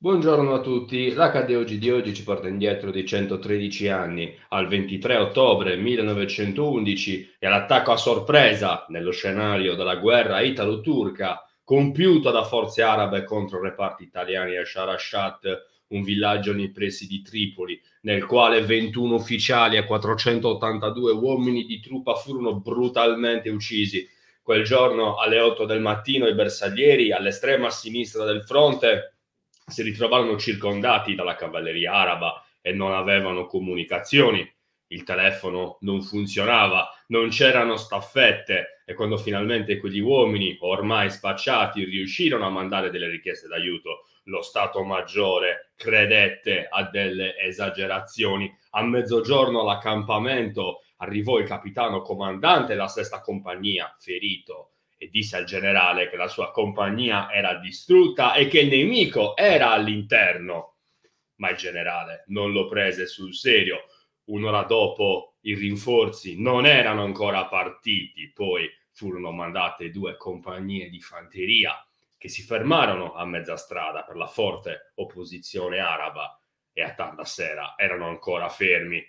Buongiorno a tutti, l'HD oggi di oggi ci porta indietro di 113 anni, al 23 ottobre 1911 e all'attacco a sorpresa nello scenario della guerra italo-turca compiuta da forze arabe contro reparti italiani a Sharashat, un villaggio nei pressi di Tripoli, nel quale 21 ufficiali e 482 uomini di truppa furono brutalmente uccisi. Quel giorno alle 8 del mattino i bersaglieri all'estrema sinistra del fronte si ritrovarono circondati dalla cavalleria araba e non avevano comunicazioni, il telefono non funzionava, non c'erano staffette e quando finalmente quegli uomini, ormai spacciati, riuscirono a mandare delle richieste d'aiuto, lo Stato Maggiore credette a delle esagerazioni. A mezzogiorno all'accampamento arrivò il capitano comandante della sesta compagnia, ferito e disse al generale che la sua compagnia era distrutta e che il nemico era all'interno. Ma il generale non lo prese sul serio. Un'ora dopo i rinforzi non erano ancora partiti, poi furono mandate due compagnie di fanteria che si fermarono a mezza strada per la forte opposizione araba e a tarda sera erano ancora fermi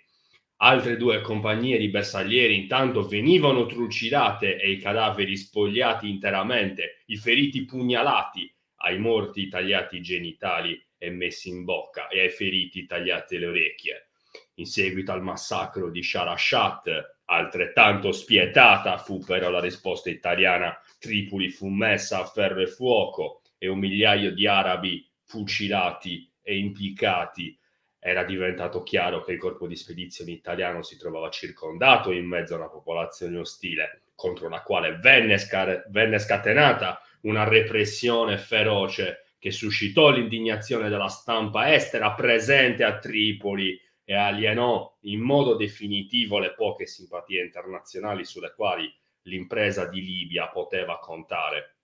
Altre due compagnie di bersaglieri intanto venivano trucidate e i cadaveri spogliati interamente, i feriti pugnalati, ai morti tagliati i genitali e messi in bocca e ai feriti tagliate le orecchie. In seguito al massacro di Sharashat, altrettanto spietata fu però la risposta italiana. Tripoli fu messa a ferro e fuoco e un migliaio di arabi fucilati e impiccati era diventato chiaro che il corpo di spedizione italiano si trovava circondato in mezzo a una popolazione ostile contro la quale venne, sca- venne scatenata una repressione feroce che suscitò l'indignazione della stampa estera presente a Tripoli e alienò in modo definitivo le poche simpatie internazionali sulle quali l'impresa di Libia poteva contare.